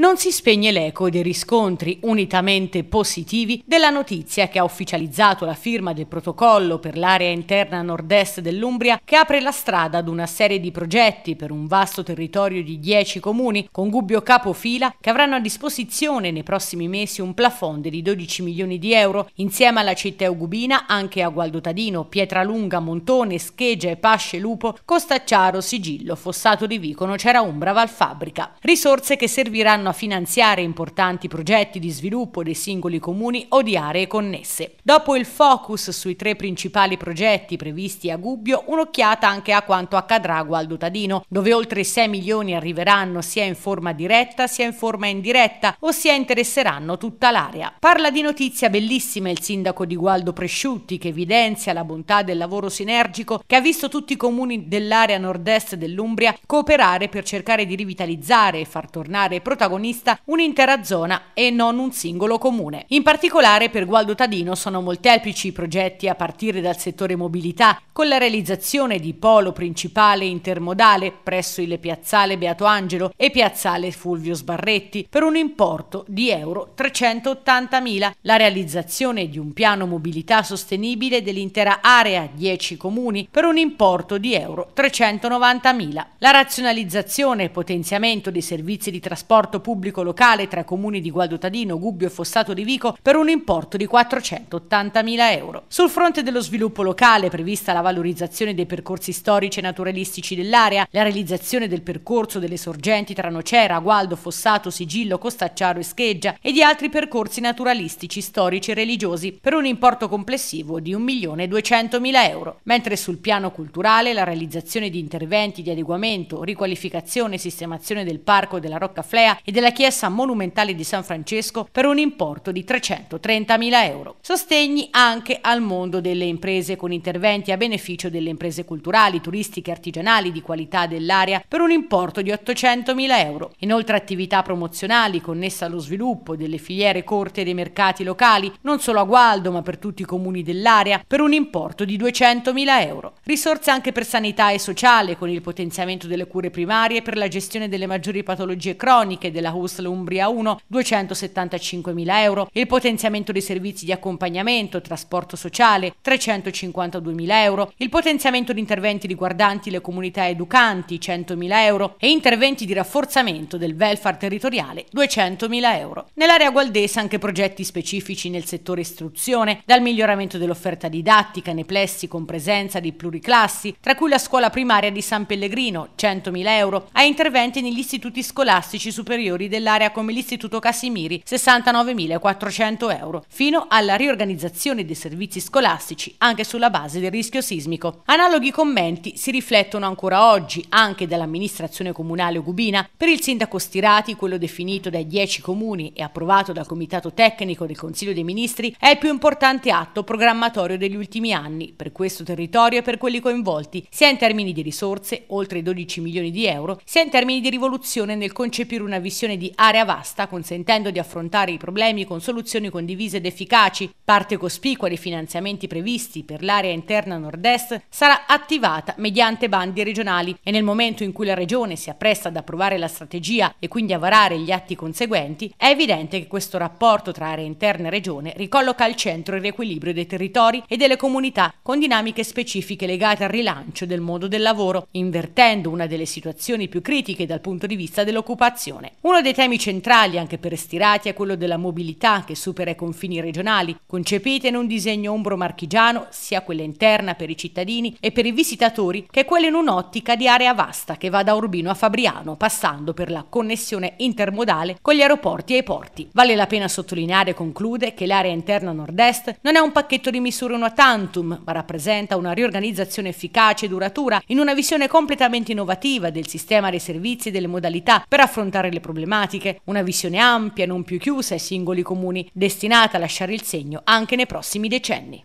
non si spegne l'eco dei riscontri unitamente positivi della notizia che ha ufficializzato la firma del protocollo per l'area interna nord-est dell'Umbria che apre la strada ad una serie di progetti per un vasto territorio di 10 comuni con Gubbio capofila che avranno a disposizione nei prossimi mesi un plafond di 12 milioni di euro insieme alla città eugubina anche a Gualdotadino, Pietralunga, Montone, Scheggia e Pasce Lupo, Costacciaro, Sigillo, Fossato di Vico, Cera Umbra, Valfabbrica. Risorse che serviranno a finanziare importanti progetti di sviluppo dei singoli comuni o di aree connesse. Dopo il focus sui tre principali progetti previsti a Gubbio, un'occhiata anche a quanto accadrà a Gualdotadino, dove oltre 6 milioni arriveranno sia in forma diretta sia in forma indiretta, ossia interesseranno tutta l'area. Parla di notizia bellissima il sindaco di Gualdo Presciutti che evidenzia la bontà del lavoro sinergico che ha visto tutti i comuni dell'area nord-est dell'Umbria cooperare per cercare di rivitalizzare e far tornare protagonisti protagonista un'intera zona e non un singolo comune. In particolare per Gualdo Tadino sono molteplici i progetti a partire dal settore mobilità, con la realizzazione di polo principale intermodale presso il piazzale Beato Angelo e piazzale Fulvio Sbarretti per un importo di euro 380.000, la realizzazione di un piano mobilità sostenibile dell'intera area 10 comuni per un importo di euro 390.000, la razionalizzazione e potenziamento dei servizi di trasporto pubblico pubblico locale tra i comuni di Guadotadino, Gubbio e Fossato di Vico per un importo di 480.000 euro. Sul fronte dello sviluppo locale è prevista la valorizzazione dei percorsi storici e naturalistici dell'area, la realizzazione del percorso delle sorgenti tra Nocera, Gualdo, Fossato, Sigillo, Costacciaro e Scheggia e di altri percorsi naturalistici, storici e religiosi per un importo complessivo di 1.200.000 euro, mentre sul piano culturale la realizzazione di interventi di adeguamento, riqualificazione e sistemazione del parco della Roccaflea e del della Chiesa Monumentale di San Francesco per un importo di 330.000 euro. Sostegni anche al mondo delle imprese con interventi a beneficio delle imprese culturali, turistiche, artigianali di qualità dell'area per un importo di 800.000 euro. Inoltre attività promozionali connesse allo sviluppo delle filiere corte dei mercati locali, non solo a Gualdo ma per tutti i comuni dell'area, per un importo di 200.000 euro. Risorse anche per sanità e sociale con il potenziamento delle cure primarie per la gestione delle maggiori patologie croniche della della USL Umbria 1 275.000 euro, il potenziamento dei servizi di accompagnamento, trasporto sociale 352.000 euro, il potenziamento di interventi riguardanti le comunità educanti 100.000 euro e interventi di rafforzamento del welfare territoriale 200.000 euro. Nell'area gualdese anche progetti specifici nel settore istruzione, dal miglioramento dell'offerta didattica nei plessi con presenza di pluriclassi, tra cui la scuola primaria di San Pellegrino 100.000 euro, a interventi negli istituti scolastici superiori produttori dell'area come l'Istituto Casimiri, 69.400 euro, fino alla riorganizzazione dei servizi scolastici anche sulla base del rischio sismico. Analoghi commenti si riflettono ancora oggi anche dall'amministrazione comunale Ugubina per il sindaco Stirati, quello definito dai 10 comuni e approvato dal Comitato Tecnico del Consiglio dei Ministri, è il più importante atto programmatorio degli ultimi anni per questo territorio e per quelli coinvolti, sia in termini di risorse, oltre 12 milioni di euro, sia in termini di rivoluzione nel concepire una visione definizione di area vasta, consentendo di affrontare i problemi con soluzioni condivise ed efficaci. Parte cospicua dei finanziamenti previsti per l'area interna nord-est sarà attivata mediante bandi regionali e nel momento in cui la Regione si appresta ad approvare la strategia e quindi a varare gli atti conseguenti, è evidente che questo rapporto tra area interna e Regione ricolloca al centro il riequilibrio dei territori e delle comunità con dinamiche specifiche legate al rilancio del mondo del lavoro, invertendo una delle situazioni più critiche dal punto di vista dell'occupazione. Uno dei temi centrali anche per Stirati è quello della mobilità che supera i confini regionali, concepita in un disegno ombro marchigiano, sia quella interna per i cittadini e per i visitatori, che quella in un'ottica di area vasta che va da Urbino a Fabriano, passando per la connessione intermodale con gli aeroporti e i porti. Vale la pena sottolineare, conclude, che l'area interna nord-est non è un pacchetto di misure una tantum, ma rappresenta una riorganizzazione efficace e duratura in una visione completamente innovativa del sistema dei servizi e delle modalità per affrontare le problematiche problematiche, una visione ampia, non più chiusa ai singoli comuni, destinata a lasciare il segno anche nei prossimi decenni.